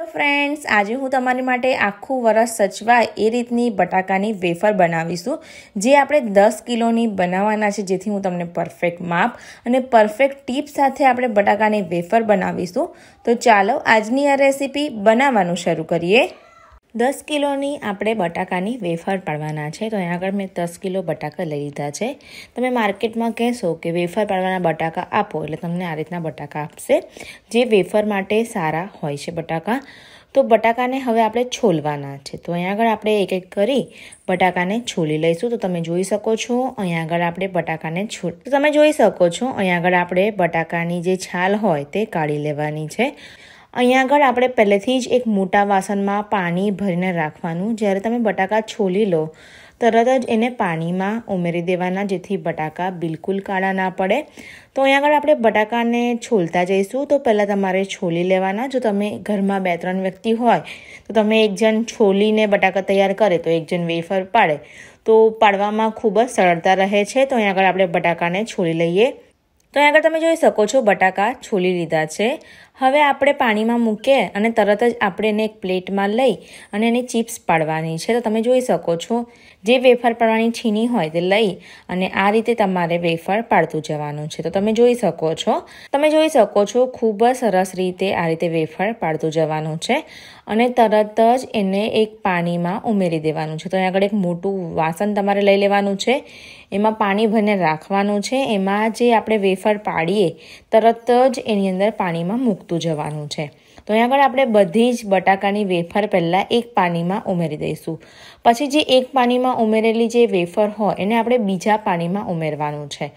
તો ફ્રેન્ડ્સ આજે હું તમારી માટે આખું વરસ સચવાય એ રીતની બટાકાની વેફર બનાવીશું જે આપણે દસ કિલોની બનાવવાના છે જેથી હું તમને પરફેક્ટ માપ અને પરફેક્ટ ટીપ સાથે આપણે બટાકાની વેફર બનાવીશું તો ચાલો આજની આ રેસીપી બનાવવાનું શરૂ કરીએ દસ કિલોની આપણે બટાકાની વેફર પાડવાના છે તો અહીંયા આગળ મેં દસ કિલો બટાકા લઈ લીધા છે તમે માર્કેટમાં કહેશો કે વેફર પાડવાના બટાકા આપો એટલે તમને આ રીતના બટાકા આપશે જે વેફર માટે સારા હોય છે બટાકા તો બટાકાને હવે આપણે છોલવાના છે તો અહીંયા આગળ આપણે એક એક કરી બટાકાને છોલી લઈશું તો તમે જોઈ શકો છો અહીંયા આગળ આપણે બટાકાને છોલ તો તમે જોઈ શકો છો અહીંયા આગળ આપણે બટાકાની જે છાલ હોય તે કાઢી લેવાની છે અહીંયા આગળ આપણે પહેલેથી જ એક મોટા વાસણમાં પાણી ભરીને રાખવાનું જ્યારે તમે બટાકા છોલી લો તરત જ એને પાણીમાં ઉમેરી દેવાના જેથી બટાકા બિલકુલ કાળા ના પડે તો અહીંયા આગળ આપણે બટાકાને છોલતા જઈશું તો પહેલાં તમારે છોલી લેવાના જો તમે ઘરમાં બે ત્રણ વ્યક્તિ હોય તો તમે એક જણ છોલીને બટાકા તૈયાર કરે તો એક જણ વેફર પાડે તો પાડવામાં ખૂબ જ સરળતા રહે છે તો અહીંયા આગળ આપણે બટાકાને છોલી લઈએ તો અહીંયા આગળ તમે જોઈ શકો છો બટાકા છોલી લીધા છે હવે આપણે પાણીમાં મૂકીએ અને તરત જ આપણે એને એક પ્લેટમાં લઈ અને એને ચિપ્સ પાડવાની છે તો તમે જોઈ શકો છો જે વેફર પાડવાની છીની હોય તે લઈ અને આ રીતે તમારે વેફર પાડતું જવાનું છે તો તમે જોઈ શકો છો તમે જોઈ શકો છો ખૂબ જ સરસ રીતે આ રીતે વેફર પાડતું જવાનું છે અને તરત જ એને એક પાણીમાં ઉમેરી દેવાનું છે તો અહીં આગળ એક મોટું વાસણ તમારે લઈ લેવાનું છે એમાં પાણી ભરીને રાખવાનું છે એમાં જે આપણે વેફર પાડીએ તરત જ એની અંદર પાણીમાં મૂક મૂકતું જવાનું છે તો અહીં આગળ આપણે બધી જ બટાકાની વેફર પહેલાં એક પાણીમાં ઉમેરી દઈશું પછી જે એક પાણીમાં ઉમેરેલી જે વેફર હોય એને આપણે બીજા પાણીમાં ઉમેરવાનું છે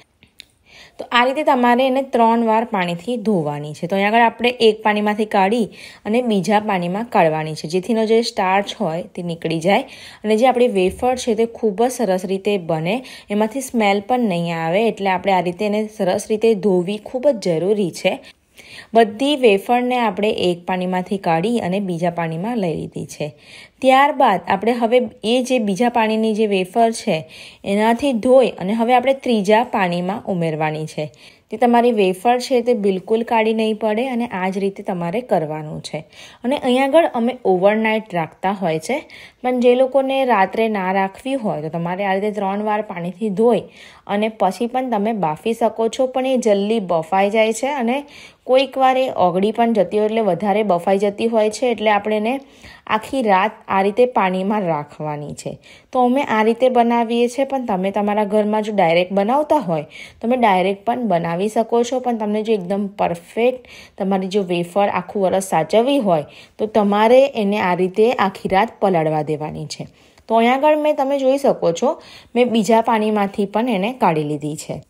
તો આ રીતે તમારે એને ત્રણ વાર પાણીથી ધોવાની છે તો અહીં આગળ આપણે એક પાણીમાંથી કાઢી અને બીજા પાણીમાં કાઢવાની છે જેથીનો જે સ્ટાર્ચ હોય તે નીકળી જાય અને જે આપણી વેફર છે તે ખૂબ જ સરસ રીતે બને એમાંથી સ્મેલ પણ નહીં આવે એટલે આપણે આ રીતે એને સરસ રીતે ધોવી ખૂબ જ જરૂરી છે બધી વેફળને આપણે એક પાણીમાંથી કાઢી અને બીજા પાણીમાં લઈ લીધી છે ત્યારબાદ આપણે હવે એ જે બીજા પાણીની જે વેફર છે એનાથી ધોઈ અને હવે આપણે ત્રીજા પાણીમાં ઉમેરવાની છે તે તમારી વેફર છે તે બિલકુલ કાઢી નહીં પડે અને આ જ રીતે તમારે કરવાનું છે અને અહીં આગળ અમે ઓવરનાઇટ રાખતા હોય છે પણ જે લોકોને રાત્રે ના રાખવી હોય તો તમારે આ રીતે ત્રણ વાર પાણીથી ધોઈ અને પછી પણ તમે બાફી શકો છો પણ એ જલ્દી બફાઈ જાય છે અને કોઈક વાર એ ઓગળી પણ જતી હોય એટલે વધારે બફાઈ જતી હોય છે એટલે આપણે એને આખી રાત આ રીતે પાણીમાં રાખવાની છે તો અમે આ રીતે બનાવીએ છીએ પણ તમે તમારા ઘરમાં જો ડાયરેક્ટ બનાવતા હોય તમે ડાયરેક્ટ પણ બનાવી શકો છો પણ તમને જો એકદમ પરફેક્ટ તમારી જો વેફર આખું વરસ સાચવવી હોય તો તમારે એને આ રીતે આખી રાત પલાળવા દેવાની છે તો અહીંયા આગળ મેં તમે જોઈ શકો છો મેં બીજા પાણીમાંથી પણ એને કાઢી લીધી છે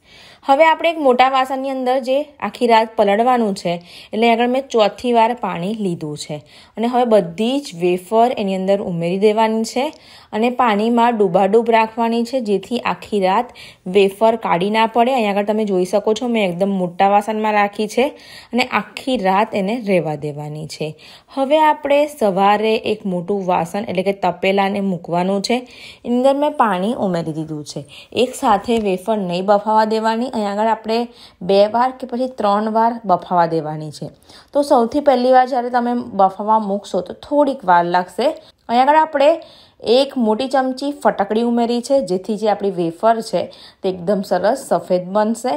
હવે આપણે એક મોટા વાસણની અંદર જે આખી રાત પલળવાનું છે એટલે આગળ મેં ચોથી વાર પાણી લીધું છે અને હવે બધી જ વેફર એની અંદર ઉમેરી દેવાની છે અને પાણીમાં ડૂબાડૂબ રાખવાની છે જેથી આખી રાત વેફર કાઢી ના પડે અહીં આગળ તમે જોઈ શકો છો મેં એકદમ મોટા વાસણમાં રાખી છે અને આખી રાત એને રહેવા દેવાની છે હવે આપણે સવારે એક મોટું વાસણ એટલે કે તપેલાને મૂકવાનું છે એની અંદર મેં પાણી ઉમેરી દીધું છે એકસાથે વેફર નહીં બફાવા દેવાની અહીં આગળ આપણે બે વાર કે પછી ત્રણ વાર બફાવા દેવાની છે તો સૌથી પહેલી વાર જ્યારે તમે બફાવા મૂકશો તો થોડીક વાર લાગશે અહીંયા આગળ આપણે એક મોટી ચમચી ફટકડી ઉમેરી છે જેથી જે આપણી વેફર છે તે એકદમ સરસ સફેદ બનશે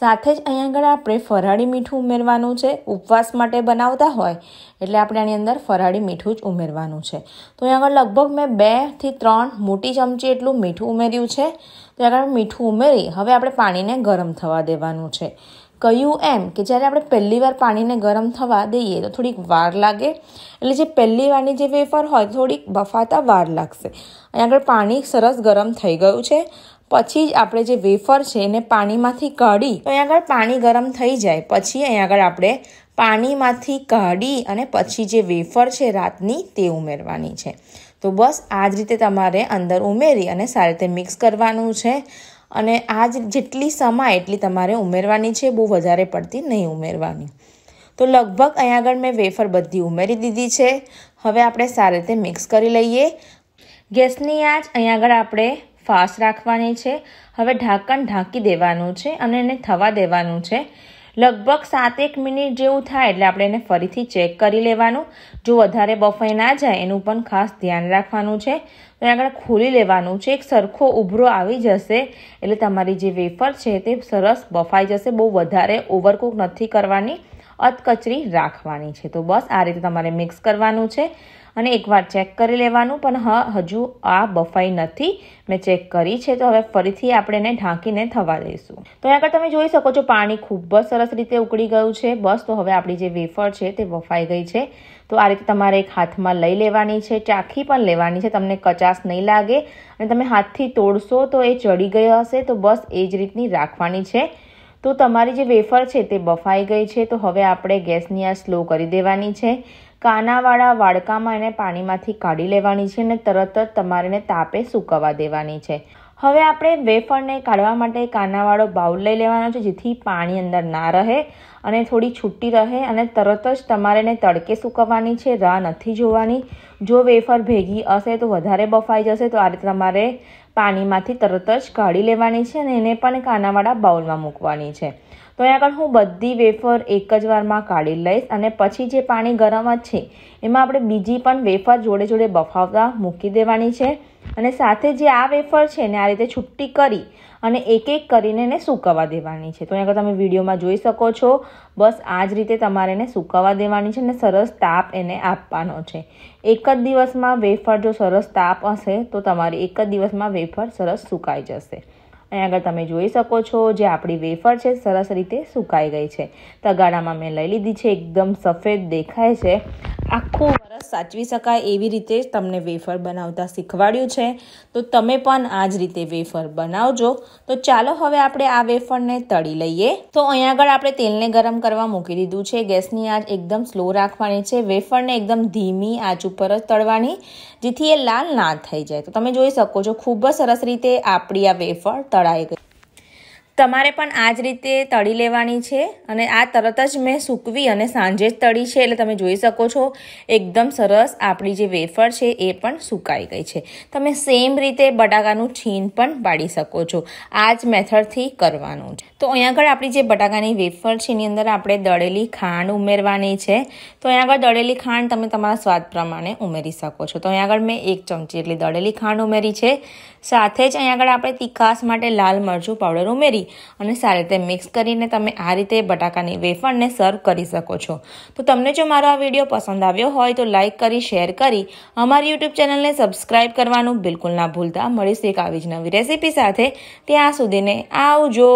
સાથે જ અહીં આગળ આપણે ફરાળી મીઠું ઉમેરવાનું છે ઉપવાસ માટે બનાવતા હોય એટલે આપણે આની અંદર ફરાળી મીઠું જ ઉમેરવાનું છે તો અહીં આગળ લગભગ મેં બેથી ત્રણ મોટી ચમચી એટલું મીઠું ઉમેર્યું છે તો આગળ મીઠું ઉમેરી હવે આપણે પાણીને ગરમ થવા દેવાનું છે કહ્યું એમ કે જ્યારે આપણે પહેલી વાર પાણીને ગરમ થવા દઈએ તો થોડીક વાર લાગે એટલે જે પહેલી વારની જે વેફર હોય થોડીક બફાતા વાર લાગશે અને આગળ પાણી સરસ ગરમ થઈ ગયું છે પછી જ આપણે જે વેફર છે એને પાણીમાંથી કાઢી તો અહીં આગળ પાણી ગરમ થઈ જાય પછી અહીંયા આગળ આપણે પાણીમાંથી કાઢી અને પછી જે વેફર છે રાતની તે ઉમેરવાની છે તો બસ આ જ રીતે તમારે અંદર ઉમેરી અને સારી રીતે મિક્સ કરવાનું છે અને આ જેટલી સમાય એટલી તમારે ઉમેરવાની છે બહુ વધારે પડતી નહીં ઉમેરવાની તો લગભગ અહીંયા આગળ મેં વેફર બધી ઉમેરી દીધી છે હવે આપણે સારી રીતે મિક્સ કરી લઈએ ગેસની આજ અહીં આગળ આપણે ફાસ્ટ રાખવાની છે હવે ઢાંકણ ઢાંકી દેવાનું છે અને એને થવા દેવાનું છે લગભગ સાત એક મિનિટ જેવું થાય એટલે આપણે એને ફરીથી ચેક કરી લેવાનું જો વધારે બફાઈ ના જાય એનું પણ ખાસ ધ્યાન રાખવાનું છે તો આગળ ખોલી લેવાનું છે એક સરખો ઉભરો આવી જશે એટલે તમારી જે વેફર છે તે સરસ બફાઈ જશે બહુ વધારે ઓવરકુક નથી કરવાની અધકચરી રાખવાની છે તો બસ આ રીતે તમારે મિક્સ કરવાનું છે અને એકવાર ચેક કરી લેવાનું પણ હા હજુ આ બફાઈ નથી મેં ચેક કરી છે તો હવે ફરીથી આપણે એને ઢાંકીને થવા દઈશું તો આગળ તમે જોઈ શકો છો પાણી ખૂબ જ સરસ રીતે ઉકળી ગયું છે બસ તો હવે આપણી જે વેફર છે તે બફાઈ ગઈ છે તો આ રીતે તમારે એક હાથમાં લઈ લેવાની છે ચાખી પણ લેવાની છે તમને કચાસ નહીં લાગે અને તમે હાથથી તોડશો તો એ ચડી ગઈ હશે તો બસ એ જ રીતની રાખવાની છે તો તમારી જે વેફર છે તે બફાઈ ગઈ છે તો હવે આપણે ગેસની આ સ્લો કરી દેવાની છે કાનાવાળા વાડકામાં એને પાણીમાંથી કાઢી લેવાની છે અને તરત જ તમારે તાપે સૂકવવા દેવાની છે હવે આપણે વેફરને કાઢવા માટે કાનાવાળો બાઉલ લઈ લેવાનો છે જેથી પાણી અંદર ના રહે અને થોડી છૂટી રહે અને તરત જ તમારે એને તડકે સૂકવવાની છે રાહ નથી જોવાની જો વેફર ભેગી હશે તો વધારે બફાઈ જશે તો આ રીતે તમારે પાણીમાંથી તરત જ કાઢી લેવાની છે અને એને પણ કાનાવાળા બાઉલમાં મૂકવાની છે તો અહીં આગળ હું બધી વેફર એક જ વારમાં કાઢી લઈશ અને પછી જે પાણી ગરમ જ છે એમાં આપણે બીજી પણ વેફર જોડે જોડે બફાવતા મૂકી દેવાની છે અને સાથે જે આ વેફર છે ને આ રીતે છુટ્ટી કરી અને એક એક કરીને એને સૂકવવા દેવાની છે તો અહીંયા તમે વિડીયોમાં જોઈ શકો છો બસ આ જ રીતે તમારે એને સૂકવવા દેવાની છે અને સરસ તાપ એને આપવાનો છે એક જ દિવસમાં વેફર જો સરસ તાપ હશે તો તમારી એક જ દિવસમાં વેફર સરસ સુકાઈ જશે અને આગળ તમે જોઈ શકો છો જે આપણી વેફર છે સરસ રીતે સુકાઈ ગઈ છે તગાડામાં મેં લઈ લીધી છે એકદમ સફેદ દેખાય છે આખું વરસ સાચવી શકાય એવી રીતે તમને વેફર બનાવતા શીખવાડ્યું છે તો તમે પણ આ જ રીતે વેફર બનાવજો તો ચાલો હવે આપણે આ વેફરને તળી લઈએ તો અહીંયા આગળ આપણે તેલને ગરમ કરવા મૂકી દીધું છે ગેસની આંચ એકદમ સ્લો રાખવાની છે વેફરને એકદમ ધીમી આંચ ઉપર જ તળવાની જેથી એ લાલ ના થઈ જાય તો તમે જોઈ શકો છો ખૂબ જ સરસ રીતે આપણી આ વેફર તળ લડાઈ ગઈ તમારે પણ આ જ રીતે તળી લેવાની છે અને આ તરત જ મેં સૂકવી અને સાંજે જ તળી છે એટલે તમે જોઈ શકો છો એકદમ સરસ આપણી જે વેફર છે એ પણ સુકાઈ ગઈ છે તમે સેમ રીતે બટાકાનું છીન પણ પાડી શકો છો આ જ મેથડથી કરવાનું છે તો અહીંયા આગળ આપણી જે બટાકાની વેફર છે એની અંદર આપણે દળેલી ખાંડ ઉમેરવાની છે તો અહીંયા આગળ દળેલી ખાંડ તમે તમારા સ્વાદ પ્રમાણે ઉમેરી શકો છો તો અહીંયા આગળ મેં એક ચમચી એટલી દળેલી ખાંડ ઉમેરી છે સાથે જ અહીંયા આગળ આપણે તીખાસ માટે લાલ મરચું પાવડર ઉમેરી કરી અને સારી રીતે મિક્સ કરીને તમે આ રીતે બટાકાની વેફરને સર્વ કરી શકો છો તો તમને જો મારો આ વિડીયો પસંદ આવ્યો હોય તો લાઈક કરી શેર કરી અમારી યુટ્યુબ ચેનલને સબસ્ક્રાઈબ કરવાનું બિલકુલ ના ભૂલતા મળીશું એક આવી જ નવી રેસીપી સાથે ત્યાં સુધીને આવજો